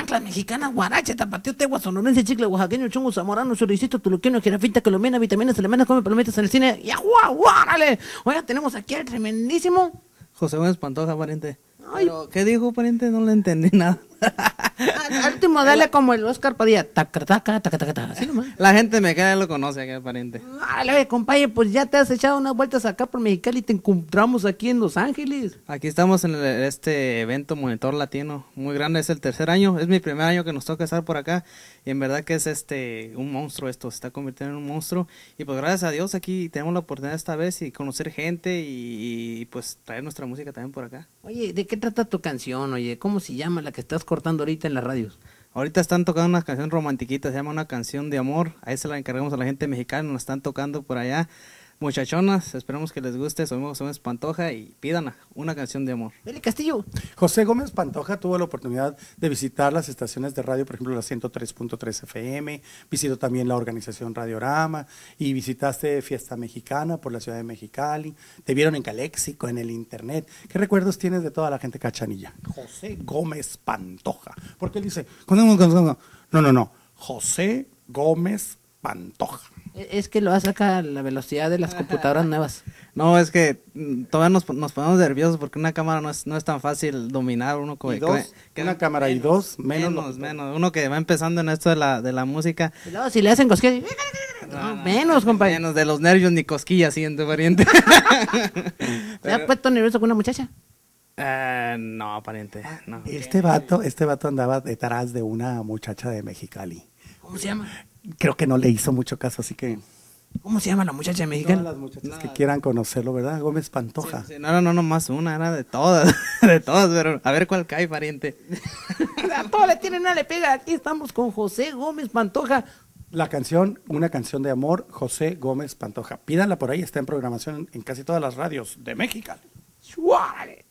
chanclas mexicanas, guarache, tapatío, tegua, sonorense, chicle, oaxaqueño, chungo, zamorano, choricito, tuluqueño, jirafita, colombiana, vitaminas, alemanas, come palomitas en el cine. ¡Ya, guárale! Oiga, tenemos aquí al tremendísimo José Gómez Pantoja, aparente. Ay. ¿qué dijo, aparente? No le entendí nada. Al último, dale como el Oscar Padilla. La gente me queda lo conoce, que aparente. Dale, compa, pues ya te has echado unas vueltas acá por Mexicali y te encontramos aquí en Los Ángeles. Aquí estamos en este evento Monitor Latino. Muy grande, es el tercer año. Es mi primer año que nos toca estar por acá. Y en verdad que es este un monstruo esto. Se está convirtiendo en un monstruo. Y pues gracias a Dios aquí tenemos la oportunidad esta vez y conocer gente y, y pues traer nuestra música también por acá. Oye, ¿de qué trata tu canción? Oye, ¿cómo se llama la que estás cortando ahorita en las radios. Ahorita están tocando una canción romantiquita, se llama Una canción de amor. A esa la encargamos a la gente mexicana, nos están tocando por allá. Muchachonas, esperamos que les guste. Somos Gómez Pantoja y pidan una canción de amor. Eli Castillo. José Gómez Pantoja tuvo la oportunidad de visitar las estaciones de radio, por ejemplo, la 103.3 FM, visitó también la organización Radiorama y visitaste Fiesta Mexicana por la ciudad de Mexicali. Te vieron en Caléxico, en el Internet. ¿Qué recuerdos tienes de toda la gente cachanilla? José Gómez Pantoja. Porque él dice, no, no, no, José Gómez Pantoja. E-, es que lo hace acá la velocidad de las computadoras nuevas. No, es que mm, todavía nos, nos ponemos nerviosos porque una cámara no es, no es tan fácil dominar uno como que una cámara y dos menos menos, uno que va empezando en esto de la, de la música. Y si le hacen cosquillas, menos, compañero. Menos de los nervios ni cosquillas, siguiente pariente. ¿Se ha puesto nervioso con una muchacha? Eh, no, pariente. Ah, este vato, este vato andaba detrás de una muchacha de Mexicali. ¿Cómo se llama? creo que no le hizo mucho caso, así que... ¿Cómo se llama la muchacha mexicana? México? las muchachas que quieran conocerlo, ¿verdad? Gómez Pantoja. no, no, no, más una, era de todas, de todas, pero a ver cuál cae, pariente. a todas le tienen nada le pega, aquí estamos con José Gómez Pantoja. La canción, una canción de amor, José Gómez Pantoja. Pídanla por ahí, está en programación en, en casi todas las radios de México. ¡Suárez!